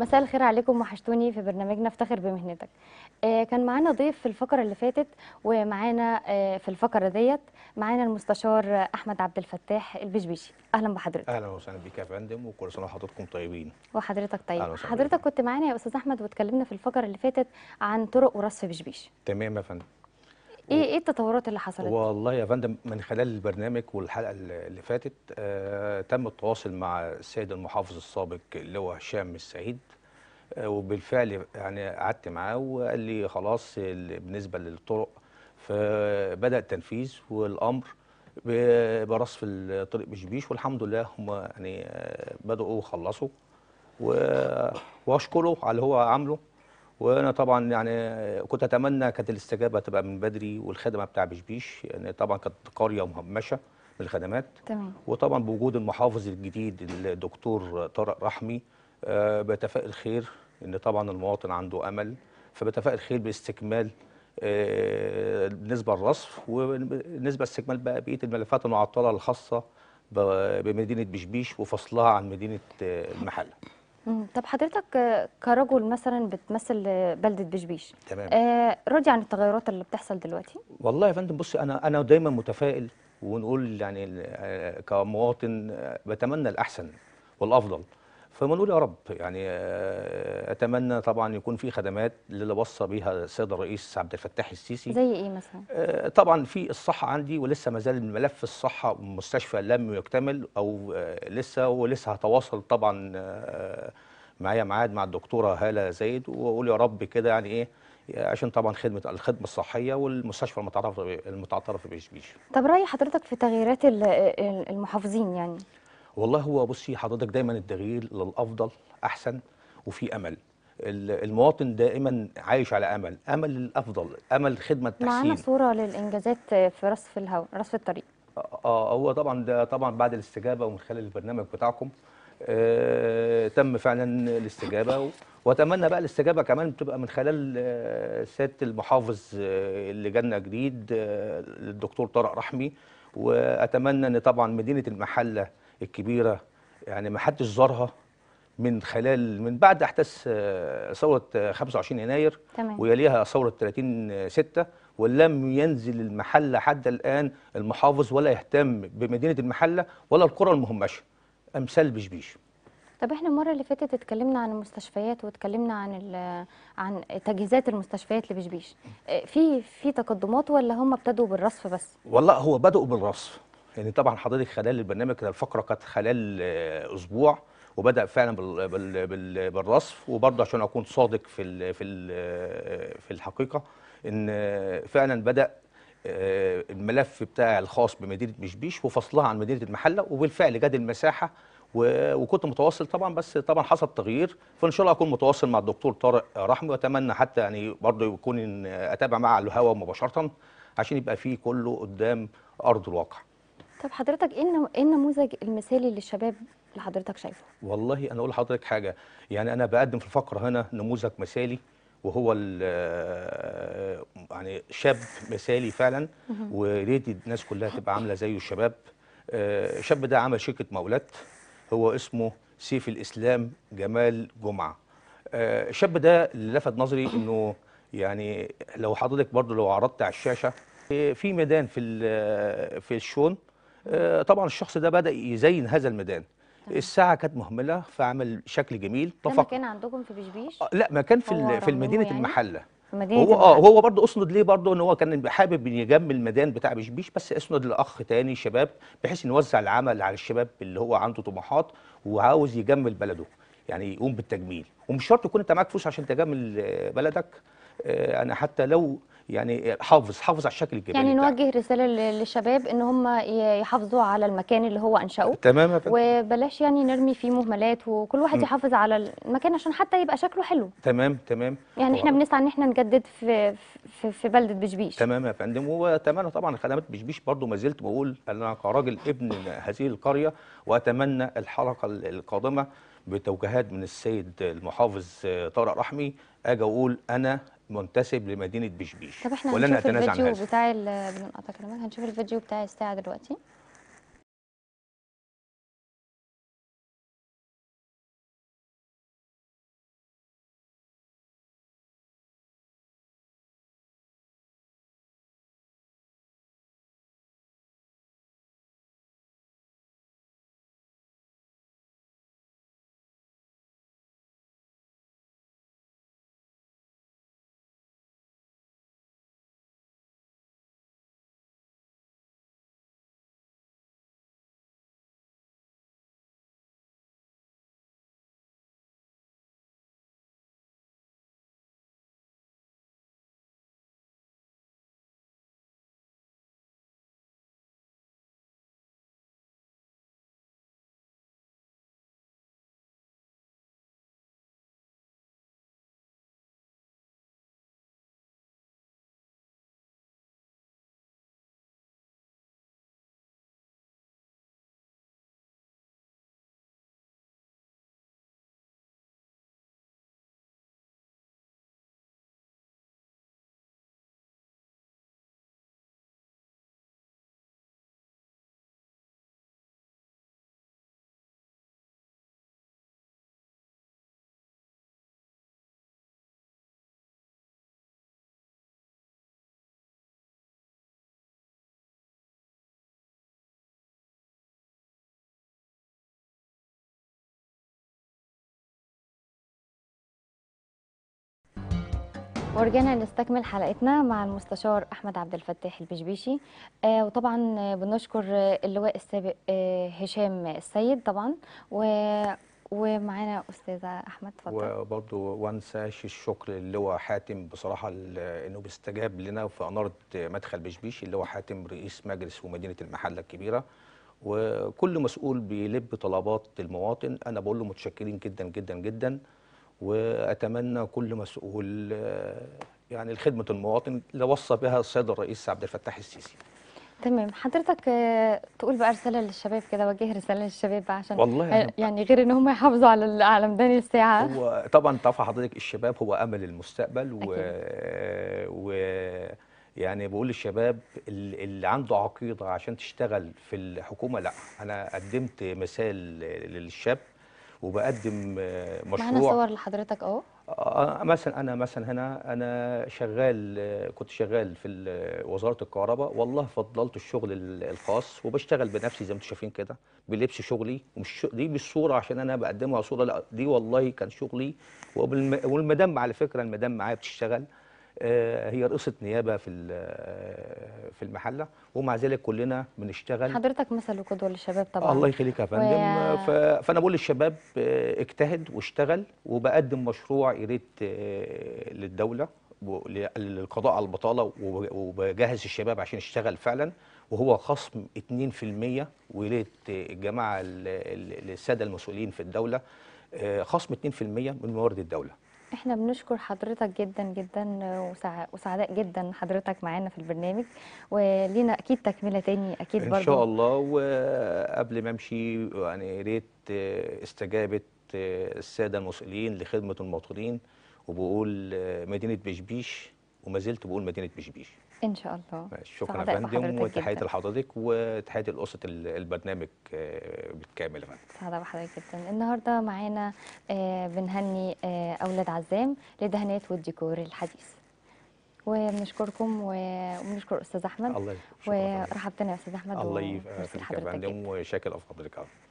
مساء الخير عليكم وحشتوني في برنامجنا افتخر بمهنتك آه كان معانا ضيف في الفقره اللي فاتت ومعانا آه في الفقره ديت معانا المستشار احمد عبد الفتاح البشبيشي اهلا بحضرتك اهلا وسهلا بيك يا فندم وكل سنه وحضرتكم طيبين وحضرتك طيب حضرتك كنت معانا يا استاذ احمد واتكلمنا في الفقره اللي فاتت عن طرق ورصف بشبيشي بشبيش تمام يا فندم ايه ايه التطورات اللي حصلت؟ والله يا فندم من خلال البرنامج والحلقه اللي فاتت آه تم التواصل مع السيد المحافظ السابق اللي هو هشام السعيد آه وبالفعل يعني قعدت معاه وقال لي خلاص بالنسبه للطرق فبدا التنفيذ والامر برصف الطريق بشبيش والحمد لله هم يعني آه، بداوا وخلصوا واشكره على اللي هو عامله وانا طبعا يعني كنت اتمنى كانت الاستجابه تبقى من بدري والخدمه بتاع بشبيش لان يعني طبعا كانت قريه مهمشه من الخدمات تمام وطبعا بوجود المحافظ الجديد الدكتور طارق رحمي آه، بتفائل خير ان طبعا المواطن عنده امل فبتفائل خير باستكمال أه بالنسبه للرصف وبالنسبه لاستكمال بقى بقيه الملفات المعطله الخاصه بمدينه بشبيش وفصلها عن مدينه آه، المحله طب حضرتك كرجل مثلا بتمثل بلده بشبيش تمام آه راضي عن التغيرات اللي بتحصل دلوقتي؟ والله يا فندم بصي انا انا دايما متفائل ونقول يعني آه، كمواطن آه، بتمنى الاحسن والافضل فبنقول يا رب يعني آه، اتمنى طبعا يكون في خدمات للي وصى بيها السيد الرئيس عبد الفتاح السيسي زي ايه مثلا؟ آه، طبعا في الصحه عندي ولسه ما زال ملف الصحه المستشفى لم يكتمل او آه، لسه ولسه هتواصل طبعا معايا ميعاد مع الدكتوره هاله زايد واقول يا رب كده يعني ايه عشان طبعا خدمه الخدمه الصحيه والمستشفى المتعترف المتعترف بشبيش طب راي حضرتك في تغييرات المحافظين يعني والله هو بصي حضرتك دايما التغيير للافضل احسن وفي امل المواطن دائما عايش على امل امل الافضل امل خدمه التحسين معانا صوره للانجازات في رصف الهواء رصف الطريق آه،, اه هو طبعا ده طبعا بعد الاستجابه ومن خلال البرنامج بتاعكم آه تم فعلا الاستجابه واتمنى بقى الاستجابه كمان تبقى من خلال آه، سياده المحافظ آه، اللي جانا جديد الدكتور طارق رحمي واتمنى ان طبعا مدينه المحله الكبيره يعني ما حدش زارها من خلال من بعد احداث آه، ثوره 25 آه، يناير تمام. ويليها ثوره 30 6 ولم ينزل المحله حتى الان المحافظ ولا يهتم بمدينه المحله ولا القرى المهمشه امثال بشبيش طب احنا المره اللي فاتت اتكلمنا عن المستشفيات واتكلمنا عن عن تجهيزات المستشفيات لبشبيش آه، في في تقدمات ولا هم ابتدوا بالرصف بس والله هو بداوا بالرصف يعني طبعا حضرتك خلال البرنامج كده الفقره كانت خلال آه، اسبوع وبدا فعلا بال بال بال بالرصف وبرضه عشان اكون صادق في ال في ال آه، في الحقيقه ان آه، فعلا بدا الملف بتاعي الخاص بمدينه مشبيش وفصلها عن مدينه المحله وبالفعل جاد المساحه وكنت متواصل طبعا بس طبعا حصل تغيير فان شاء الله اكون متواصل مع الدكتور طارق رحمه واتمنى حتى يعني برضه يكون اتابع معه على الهواء مباشره عشان يبقى فيه كله قدام ارض الواقع طب حضرتك ايه ايه النموذج المثالي للشباب اللي حضرتك شايفه؟ والله انا اقول لحضرتك حاجه يعني انا بقدم في الفقره هنا نموذج مثالي وهو آه، يعني شاب مثالي فعلا وريت الناس كلها تبقى عامله زيه الشباب آه، الشاب ده عمل شركه مولات هو اسمه سيف الاسلام جمال جمعه آه، الشاب ده اللي لفت نظري انه يعني لو حضرتك برضو لو عرضت على الشاشه في ميدان في في الشون آه، طبعا الشخص ده بدا يزين هذا الميدان الساعه كانت مهمله فعمل شكل جميل طفق كان عندكم في بشبيش آه، لا ما كان في في مدينه يعني؟ المحله مدينة هو اه هو برضه اسند ليه برضه ان هو كان حابب يجمل الميدان بتاع بشبيش بس اسند لاخ تاني شباب بحيث نوزع العمل على الشباب اللي هو عنده طموحات وعاوز يجمل بلده يعني يقوم بالتجميل ومش شرط يكون انت معاك فلوس عشان تجمل آه، بلدك انا حتى لو يعني حافظ حافظ على الشكل الجمالي يعني نوجه بتاعك. رساله للشباب ان هم يحافظوا على المكان اللي هو انشاه تمام وبلاش يعني نرمي فيه مهملات وكل واحد م. يحافظ على المكان عشان حتى يبقى شكله حلو تمام تمام يعني احنا بنسعى ان احنا نجدد في في, في بلده بشبيش تمام يا فندم واتمنى طبعا خدمات بشبيش برضو ما زلت بقول انا كراجل ابن هذه القريه واتمنى الحلقه القادمه بتوجيهات من السيد المحافظ طارق رحمي اجي اقول انا منتسب لمدينه بشبيش طب احنا هنشوف الفيديو بتاع بنقطع كلامك هنشوف الفيديو بتاع الساعه دلوقتي ورجعنا نستكمل حلقتنا مع المستشار احمد عبد الفتاح البشبيشي آه وطبعا بنشكر اللواء السابق آه هشام السيد طبعا و ومعانا استاذه احمد اتفضل وبرضه وانسى الشكر للواء حاتم بصراحه انه بيستجاب لنا في اناره مدخل بشبيشي اللواء حاتم رئيس مجلس ومدينه المحله الكبيره وكل مسؤول بيلب طلبات المواطن انا بقول له متشكرين جدا جدا جدا واتمنى كل مسؤول آه، يعني لخدمه المواطن اللي وصى بها السيد الرئيس عبد الفتاح السيسي تمام حضرتك آه، تقول بقى رساله للشباب كده وجه رساله للشباب عشان والله يعني, يعني غير ان هم يحافظوا على على ميدان الساعه هو طبعا طبعا حضرتك الشباب هو امل المستقبل و, و يعني بقول للشباب اللي عنده عقيده عشان تشتغل في الحكومه لا انا قدمت مثال للشاب وبقدم آه، يعني مشروع معانا صور لحضرتك اهو آه، آه، مثلا انا مثلا هنا انا شغال كنت شغال في وزاره الكهرباء والله فضلت الشغل الخاص وبشتغل بنفسي زي ما انتم شايفين كده بلبس شغلي ومش دي بالصوره عشان انا بقدمها صوره لا دي والله كان شغلي والمدام على فكره المدام معايا بتشتغل آه، هي رئيسه نيابه في آه، في المحله ومع ذلك كلنا بنشتغل حضرتك مثل وقدوه للشباب طبعا الله يخليك يا فندم فانا بقول للشباب آه، اجتهد واشتغل وبقدم مشروع يا ريت للدوله للقضاء على البطاله وبجهز الشباب عشان يشتغل فعلا وهو خصم 2% ريت الجماعه الساده المسؤولين في الدوله خصم 2% من موارد الدوله احنا بنشكر حضرتك جدا جدا وسعداء جدا حضرتك معانا في البرنامج ولينا اكيد تكمله تاني اكيد برضه ان شاء الله وقبل ما امشي يعني يا ريت استجابه الساده المسؤولين لخدمه المواطنين وبقول مدينه بشبيش وما زلت بقول مدينه بشبيش ان شاء الله شكرا يا فندم وتحياتي لحضرتك وتحياتي لقصه البرنامج آه، بالكامل يا فندم سعاده بحضرتك جدا النهارده معانا آه، بنهني آه، اولاد عزام لدهانات والديكور الحديث وبنشكركم وبنشكر استاذ احمد الله يخليك ورحبتنا يا استاذ احمد الله يبارك فيك يا فندم وشاكر لك